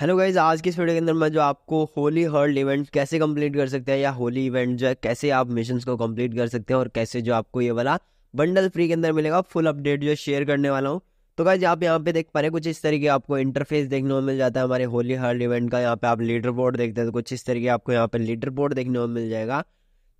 hello guys आज की इस वीडियो के अंदर मैं जो आपको होली हर्ल्ड इवेंट कैसे कंप्लीट कर सकते हैं या होली इवेंट जो है कैसे आप मिशन को कंप्लीट कर सकते हैं और कैसे जो आपको ये वाला बंडल फ्री के अंदर मिलेगा फुल अपडेट जो शेयर करने वाला हूँ तो गाइज आप यहाँ पे देख पा रहे कुछ इस तरीके आपको इंटरफेस देखने को मिल जाता है हमारे होली हर्ल्ड इवेंट का यहाँ पे आप लीडर बोर्ड देखते हैं तो कुछ इस तरीके आपको यहाँ पे लीडर बोर्ड देखने को मिल जाएगा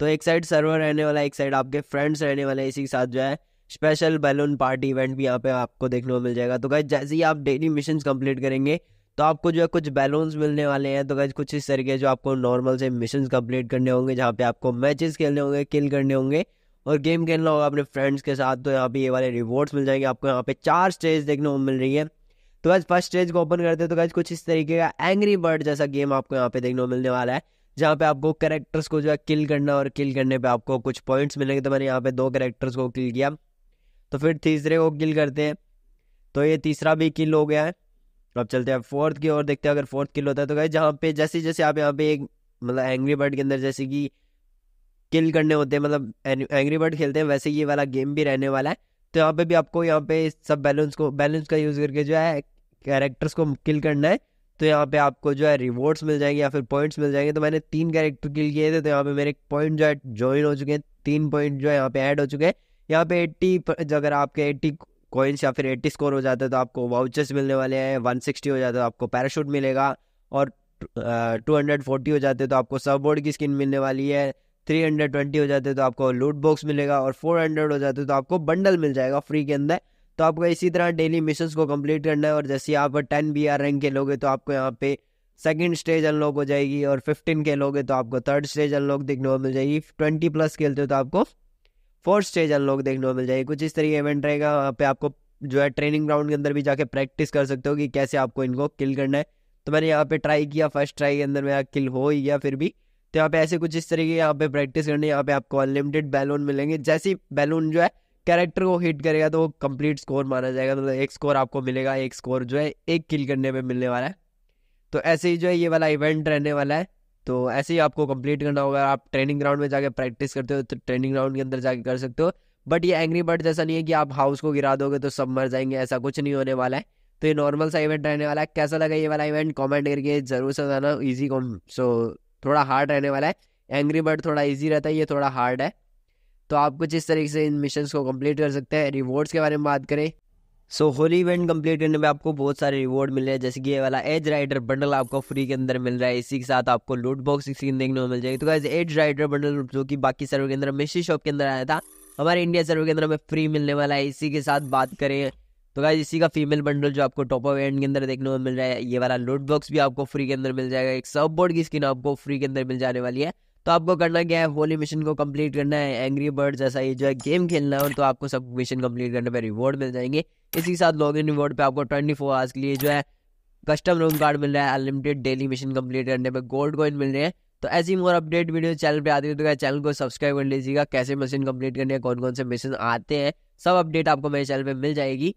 तो एक साइड सर्वर रहने वाला एक साइड आपके फ्रेंड्स रहने वाले इसी के साथ जो है स्पेशल बैलून पार्टी इवेंट भी यहाँ पे आपको देखने को मिल जाएगा तो गाइज जैसे ही आप डेली मिशन कंप्लीट करेंगे तो आपको जो है कुछ बैलून्स मिलने वाले हैं तो गाइज कुछ इस तरीके जो आपको नॉर्मल से मिशन कम्प्लीट करने होंगे जहाँ पे आपको मैचेस खेलने होंगे किल करने होंगे और गेम खेलना होगा अपने फ्रेंड्स के साथ तो यहाँ पे ये वाले रिवॉर्ड्स मिल जाएंगे आपको यहाँ पे चार स्टेज देखने को मिल रही है तो आज फर्स्ट स्टेज को ओपन करते हैं तो गाइज कुछ इस तरीके का एंग्री बर्ड जैसा गेम आपको यहाँ पे देखने को मिलने वाला है जहाँ पे आपको करेक्टर्स को जो है किल करना और किल करने पे आपको कुछ पॉइंट्स मिलेंगे तो मैंने यहाँ पे दो करेक्टर्स को किल किया तो फिर तीसरे को किल करते हैं तो ये तीसरा भी किल हो गया है तो अब चलते हैं फोर्थ की ओर देखते हैं अगर फोर्थ किल होता है तो गाइस जहाँ पे जैसे जैसे आप यहाँ पे एक मतलब एंग्री बर्ड के अंदर जैसे कि किल करने होते हैं मतलब एंग्री बर्ड खेलते हैं वैसे ये वाला गेम भी रहने वाला है तो यहाँ पे भी आपको यहाँ पे सब बैलेंस को बैलेंस का यूज़ करके जो है कैरेक्टर्स को किल करना है तो यहाँ पे आपको जो है रिवॉर्ड्स मिल जाएंगे या फिर पॉइंट्स मिल जाएंगे तो मैंने तीन कैरेक्टर किल किए थे तो यहाँ पे मेरे पॉइंट जो है ज्वाइन हो चुके हैं तीन पॉइंट जो है यहाँ पे ऐड हो चुके हैं यहाँ पे एट्टी अगर आपके एट्टी कॉइन्स या फिर एट्टी स्कोर हो जाते हैं तो आपको वाउचर्स मिलने वाले हैं वन सिक्सटी तो हो जाते तो आपको पैराशूट मिलेगा और टू हंड्रेड फोर्टी हो जाते तो आपको सब बोर्ड की स्किन मिलने वाली है थ्री हंड्रेड ट्वेंटी हो जाते तो आपको लूट बॉक्स मिलेगा और फोर हंड्रेड हो जाते तो आपको बंडल मिल जाएगा फ्री के अंदर तो आपको इसी तरह डेली मिशन को कंप्लीट करना है और जैसे आप टेन बी आर रैंक के लोगे तो आपको यहाँ पे सेकेंड स्टेज अनलॉक हो जाएगी और फिफ्टीन के लोगे तो आपको थर्ड स्टेज अनलॉक देखने को मिल जाएगी ट्वेंटी प्लस खेलते हो तो आपको फोर्थ स्टेज अनलॉक देखने को मिल जाएगी कुछ इस तरीके इवेंट रहेगा वहाँ पे आपको जो है ट्रेनिंग ग्राउंड के अंदर भी जाके प्रैक्टिस कर सकते हो कि कैसे आपको इनको किल करना है तो मैंने यहाँ पे ट्राई किया फर्स्ट ट्राई के अंदर मेरा किल हो ही गया फिर भी तो यहाँ पे ऐसे कुछ इस तरीके यहाँ पे प्रैक्टिस करनी यहाँ पे आपको अनलिमिटेड बैलून मिलेंगे जैसे बैलून जो है कैरेक्टर को हिट करेगा तो वो कंप्लीट स्कोर माना जाएगा मतलब तो एक स्कोर आपको मिलेगा एक स्कोर जो है एक किल करने पर मिलने वाला है तो ऐसे ही जो है ये वाला इवेंट रहने वाला है तो ऐसे ही आपको कंप्लीट करना होगा आप ट्रेनिंग ग्राउंड में जाके प्रैक्टिस करते हो तो ट्रेनिंग ग्राउंड के अंदर जाके कर सकते हो बट ये एंग्री बर्ड जैसा नहीं है कि आप हाउस को गिरा दोगे तो सब मर जाएंगे ऐसा कुछ नहीं होने वाला है तो ये नॉर्मल सा इवेंट रहने वाला है कैसा लगा ये वाला इवेंट कमेंट करके जरूर से जाना ईजी कॉम सो थोड़ा हार्ड रहने वाला है एंग्री बर्ड थोड़ा ईजी रहता है ये थोड़ा हार्ड है तो आप कुछ इस तरीके से इन मिशन को कंप्लीट कर सकते हैं रिवॉर्ड्स के बारे में बात करें सो होली इवेंट कंप्लीट करने में आपको बहुत सारे रिवॉर्ड मिल रहे हैं जैसे कि ये वाला एज राइडर बंडल आपको फ्री के अंदर मिल रहा है इसी के साथ आपको लूट बॉक्स स्क्रीन देखने को मिल जाएगी तो गाइज एज राइडर बंडल जो कि बाकी सर्वर के अंदर मिशी शॉप के अंदर आया था हमारे इंडिया सर्वर के अंदर हमें फ्री मिलने वाला है इसी के साथ बात करें तो गाइज इसी का फीमेल बंडल जो आपको टॉप ऑफ एंड के अंदर देखने को मिल रहा है ये वाला लूट बॉक्स भी आपको फ्री के अंदर मिल जाएगा एक सब बोर्ड की स्किन आपको फ्री के अंदर मिल जाने वाली है तो आपको करना क्या है होली मिशन को कंप्लीट करना है एंग्री बर्ड जैसा ये जो है गेम खेलना है तो आपको सब मिशन कंप्लीट करने पर रिवॉर्ड मिल जाएंगे इसी साथ लॉग इन रिवॉर्ड पे आपको ट्वेंटी फोर आवर्स के लिए जो है कस्टम रूम कार्ड मिल रहा है अनलिमिटेड डेली मिशन कंप्लीट करने पर गोल्ड कॉइन मिल रहे हैं तो ऐसी मोर अपडेट वीडियो चैनल पे आती है तो चैनल को सब्सक्राइब कर लीजिएगा कैसे मशीन कंप्लीट करने है कौन कौन से मिशन आते हैं सब अपडेट आपको मेरे चैनल पे मिल जाएगी